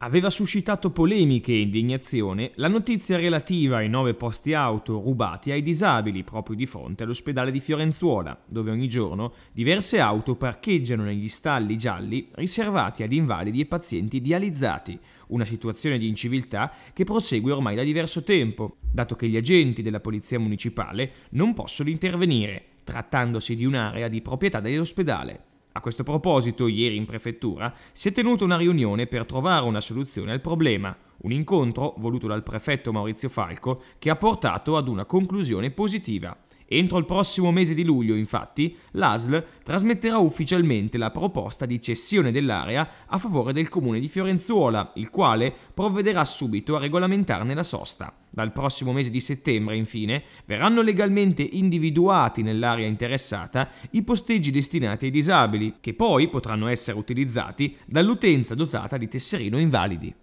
Aveva suscitato polemiche e indignazione la notizia relativa ai nove posti auto rubati ai disabili proprio di fronte all'ospedale di Fiorenzuola, dove ogni giorno diverse auto parcheggiano negli stalli gialli riservati ad invalidi e pazienti dializzati, una situazione di inciviltà che prosegue ormai da diverso tempo, dato che gli agenti della polizia municipale non possono intervenire, trattandosi di un'area di proprietà dell'ospedale. A questo proposito, ieri in prefettura si è tenuta una riunione per trovare una soluzione al problema, un incontro voluto dal prefetto Maurizio Falco che ha portato ad una conclusione positiva. Entro il prossimo mese di luglio, infatti, l'ASL trasmetterà ufficialmente la proposta di cessione dell'area a favore del comune di Fiorenzuola, il quale provvederà subito a regolamentarne la sosta. Dal prossimo mese di settembre, infine, verranno legalmente individuati nell'area interessata i posteggi destinati ai disabili, che poi potranno essere utilizzati dall'utenza dotata di tesserino invalidi.